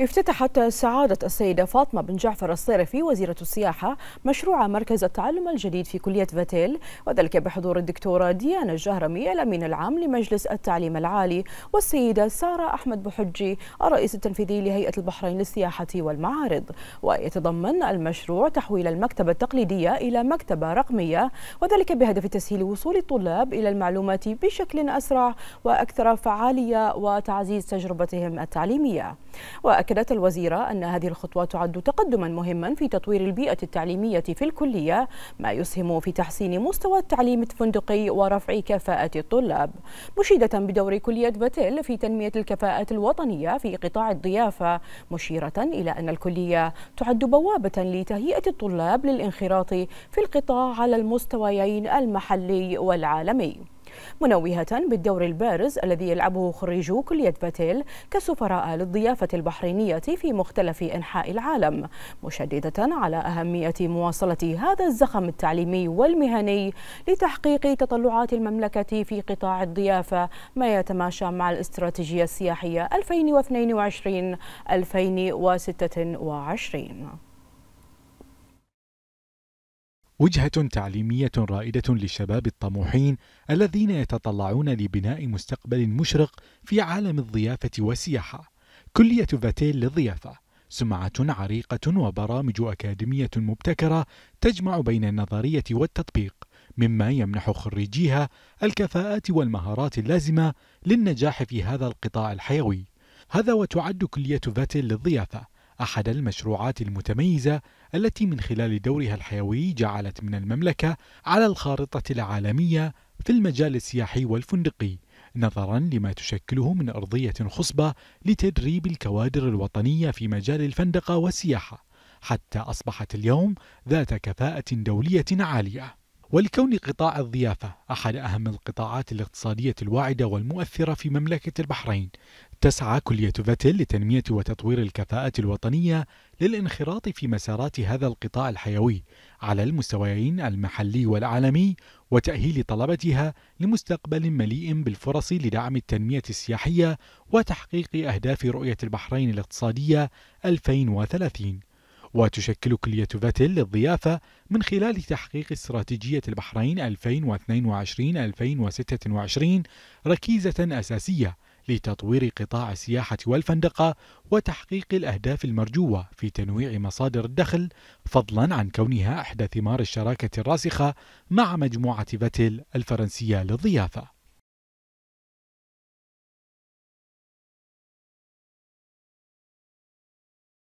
افتتحت سعادة السيدة فاطمة بن جعفر الصيرفي وزيرة السياحة مشروع مركز التعلم الجديد في كلية فاتيل وذلك بحضور الدكتورة ديانا الجهرمي الأمين العام لمجلس التعليم العالي والسيدة سارة أحمد بحجي الرئيس التنفيذي لهيئة البحرين للسياحة والمعارض ويتضمن المشروع تحويل المكتبة التقليدية إلى مكتبة رقمية وذلك بهدف تسهيل وصول الطلاب إلى المعلومات بشكل أسرع وأكثر فعالية وتعزيز تجربتهم التعليمية وأكثر أكدت الوزيرة أن هذه الخطوه تعد تقدما مهما في تطوير البيئة التعليمية في الكلية ما يسهم في تحسين مستوى التعليم الفندقي ورفع كفاءة الطلاب مشيدة بدور كلية باتيل في تنمية الكفاءات الوطنية في قطاع الضيافة مشيرة إلى أن الكلية تعد بوابة لتهيئة الطلاب للانخراط في القطاع على المستويين المحلي والعالمي منوهة بالدور البارز الذي يلعبه خريجو كلية باتيل كسفراء للضيافة البحرينية في مختلف أنحاء العالم مشددة على أهمية مواصلة هذا الزخم التعليمي والمهني لتحقيق تطلعات المملكة في قطاع الضيافة ما يتماشى مع الاستراتيجية السياحية 2022 2026 وجهة تعليمية رائدة للشباب الطموحين الذين يتطلعون لبناء مستقبل مشرق في عالم الضيافة والسياحة. كلية فاتيل للضيافة سمعة عريقة وبرامج أكاديمية مبتكرة تجمع بين النظرية والتطبيق، مما يمنح خريجيها الكفاءات والمهارات اللازمة للنجاح في هذا القطاع الحيوي. هذا وتعد كلية فاتيل للضيافة أحد المشروعات المتميزة التي من خلال دورها الحيوي جعلت من المملكة على الخارطة العالمية في المجال السياحي والفندقي نظرا لما تشكله من أرضية خصبة لتدريب الكوادر الوطنية في مجال الفندقة والسياحة حتى أصبحت اليوم ذات كفاءة دولية عالية ولكون قطاع الضيافة أحد أهم القطاعات الاقتصادية الواعدة والمؤثرة في مملكة البحرين تسعى كلية فتل لتنمية وتطوير الكفاءة الوطنية للانخراط في مسارات هذا القطاع الحيوي على المستويين المحلي والعالمي وتأهيل طلبتها لمستقبل مليء بالفرص لدعم التنمية السياحية وتحقيق أهداف رؤية البحرين الاقتصادية 2030 وتشكل كلية فتل للضيافة من خلال تحقيق استراتيجية البحرين 2022-2026 ركيزة أساسية لتطوير قطاع السياحة والفندقة وتحقيق الأهداف المرجوة في تنويع مصادر الدخل فضلا عن كونها إحدى ثمار الشراكة الراسخة مع مجموعة فتل الفرنسية للضيافة